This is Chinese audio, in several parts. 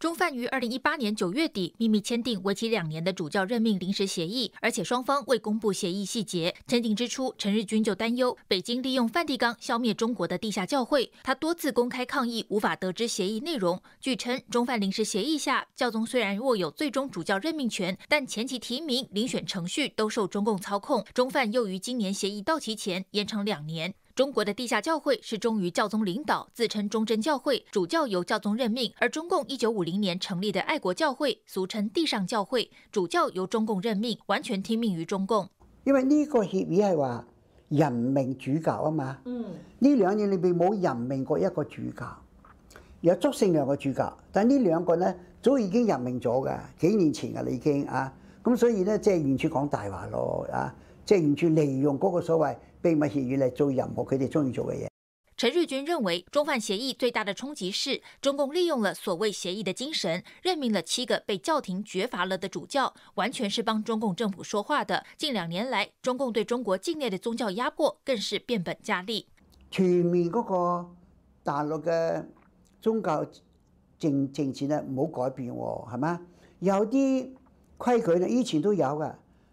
中梵于二零一八年九月底秘密签订为期两年的主教任命临时协议，而且双方未公布协议细节。签订之初，陈日军就担忧北京利用梵蒂冈消灭中国的地下教会。他多次公开抗议，无法得知协议内容。据称，中梵临时协议下，教宗虽然握有最终主教任命权，但前期提名、遴选程序都受中共操控。中梵又于今年协议到期前延长两年。中国的地下教会是忠于教宗领导，自称忠贞教会，主教由教宗任命；而中共一九五零年成立的爱国教会，俗称地上教会，主教由中共任命，完全听命于中共。因为呢个协议系话任命主教啊嘛，嗯，呢两年里边冇任命过一个主教，有足圣两个主教，但呢两个呢早已经任命咗噶，几年前啊，已经啊，咁所以呢，即系完全讲大话咯啊。即係完全利用嗰個所謂秘密協議嚟做任何佢哋中意做嘅嘢。陳瑞君認為中犯協議最大的衝擊是中共利用了所謂協議的精神，任命了七個被叫停绝罰了的主教，完全是幫中共政府說話的。近兩年來，中共對中國境內的宗教壓迫更是變本加厲。全面嗰個大陸嘅宗教政政治唔冇改變喎，係嘛？有啲規矩呢，以前都有嘅。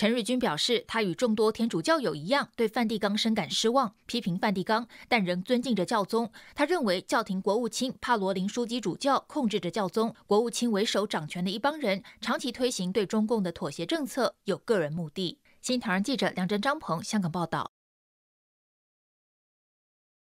陈瑞君表示，他与众多天主教友一样，对梵蒂冈深感失望，批评梵蒂冈，但仍尊敬着教宗。他认为，教廷国务卿帕罗林枢机主教控制着教宗，国务卿为首掌权的一帮人，长期推行对中共的妥协政策，有个人目的。新唐人记者梁振张鹏香港报道。